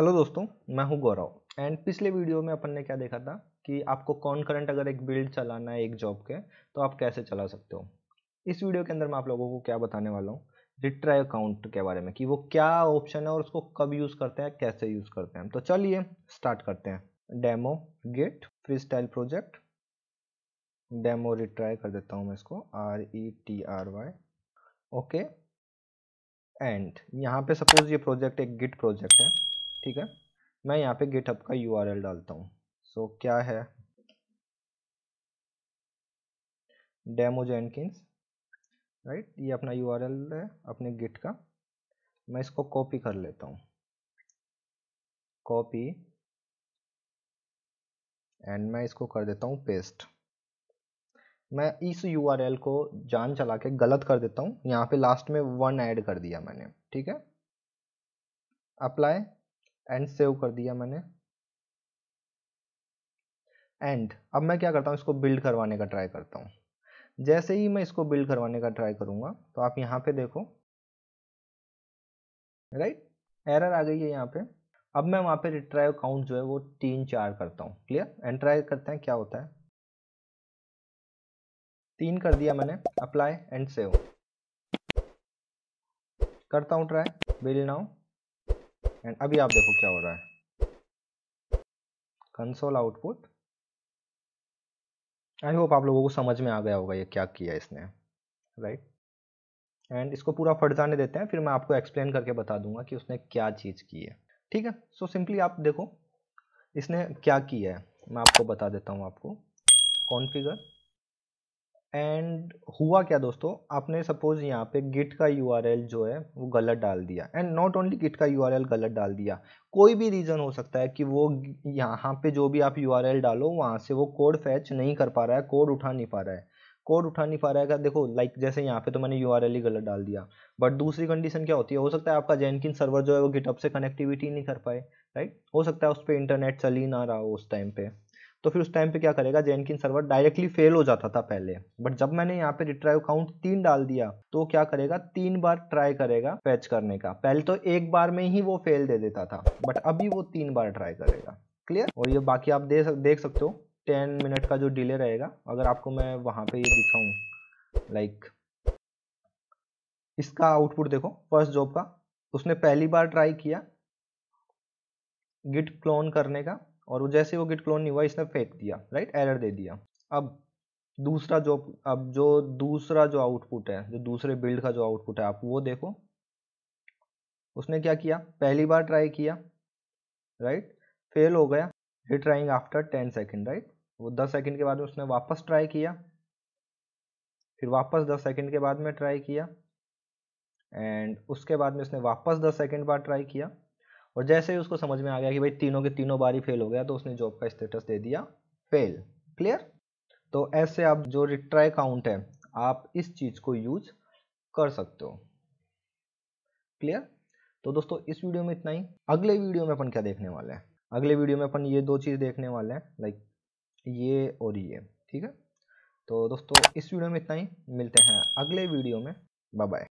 Hello दोस्तों मैं हूं गौरव एंड पिछले वीडियो में अपन ने क्या देखा था कि आपको कॉन करंट अगर एक बिल्ड चलाना है एक जॉब के तो आप कैसे चला सकते हो इस वीडियो के अंदर मैं आप लोगों को क्या बताने वाला हूँ रिट्राई अकाउंट के बारे में कि वो क्या ऑप्शन है और उसको कब यूज़ करते हैं कैसे यूज़ करते हैं तो चलिए स्टार्ट करते हैं demo get freestyle project demo retry कर देता हूँ मैं इसको R E T R Y okay and यहाँ पे सपोज ये प्रोजेक्ट एक गिट प्रोजेक्ट है ठीक है मैं यहाँ पे गिटहब का यू डालता हूँ सो so, क्या है डेमो जेनकिंस राइट ये अपना यू है अपने गिट का मैं इसको कॉपी कर लेता हूँ कॉपी एंड मैं इसको कर देता हूँ पेस्ट मैं इस यू को जान चला के गलत कर देता हूँ यहाँ पे लास्ट में वन ऐड कर दिया मैंने ठीक है अप्लाई एंड सेव कर दिया मैंने एंड अब मैं क्या करता हूँ इसको बिल्ड करवाने का ट्राई करता हूँ जैसे ही मैं इसको बिल्ड करवाने का ट्राई करूँगा तो आप यहाँ पे देखो राइट एरर आ गई है यहाँ पे अब मैं वहाँ पे रिट्राइव काउंट जो है वो तीन चार करता हूँ क्लियर एंड ट्राई करते हैं क्या होता है तीन कर दिया मैंने अप्लाई एंड सेव करता हूँ ट्राई बिल नाउ एंड अभी आप देखो क्या हो रहा है कंसोल आउटपुट आई होप आप लोगों को समझ में आ गया होगा ये क्या किया इसने राइट right? एंड इसको पूरा फट जाने देते हैं फिर मैं आपको एक्सप्लेन करके बता दूंगा कि उसने क्या चीज़ की है ठीक है सो so, सिंपली आप देखो इसने क्या किया है मैं आपको बता देता हूँ आपको कॉन्फ़िगर एंड हुआ क्या दोस्तों आपने सपोज़ यहाँ पे गिट का यू जो है वो गलत डाल दिया एंड नॉट ओनली गिट का यू गलत डाल दिया कोई भी रीज़न हो सकता है कि वो यहाँ पे जो भी आप यू डालो वहाँ से वो कोड फैच नहीं कर पा रहा है कोड उठा नहीं पा रहा है कोड उठा नहीं पा रहा है देखो लाइक जैसे यहाँ पे तो मैंने यू ही गलत डाल दिया बट दूसरी कंडीशन क्या होती है हो सकता है आपका जैनकिन सर्वर जो है वो गिटअप से कनेक्टिविटी नहीं कर पाए राइट हो सकता है उस पर इंटरनेट चल ही ना रहा हो उस टाइम पे तो फिर उस टाइम पे क्या करेगा जेनकिन सर्वर डायरेक्टली फेल हो जाता था पहले बट जब मैंने यहाँ पे रिट्राइव काउंट तीन डाल दिया तो क्या करेगा तीन बार ट्राई करेगा पैच करने का पहले तो एक बार में ही वो फेल दे देता था बट अभी वो तीन बार ट्राई करेगा क्लियर और ये बाकी आप देख सकते हो टेन मिनट का जो डिले रहेगा अगर आपको मैं वहां पर ये दिखाऊँ लाइक इसका आउटपुट देखो फर्स्ट जॉब का उसने पहली बार ट्राई किया गिट क्लोन करने का और वो जैसे वो गिट क्लोन नहीं हुआ इसने फेंक दिया राइट एरर दे दिया अब दूसरा जो अब जो दूसरा जो आउटपुट है जो दूसरे बिल्ड का जो आउटपुट है आप वो देखो उसने क्या किया पहली बार ट्राई किया राइट फेल हो गया hit trying after ten second right वो दस सेकेंड के बाद में उसने वापस ट्राई किया फिर वापस दस सेकेंड के बाद में ट्राई किया एंड उसके बाद में उसने वापस दस सेकेंड बाद ट्राई किया और जैसे ही उसको समझ में आ गया कि भाई तीनों के तीनों बारी फेल हो गया तो उसने जॉब का स्टेटस दे दिया फेल क्लियर तो ऐसे आप जो रिट्राई काउंट है आप इस चीज़ को यूज कर सकते हो क्लियर तो दोस्तों इस वीडियो में इतना ही अगले वीडियो में अपन क्या देखने वाले हैं अगले वीडियो में अपन ये दो चीज़ देखने वाले हैं लाइक ये और ये ठीक है तो दोस्तों इस वीडियो में इतना ही मिलते हैं अगले वीडियो में बाय बाय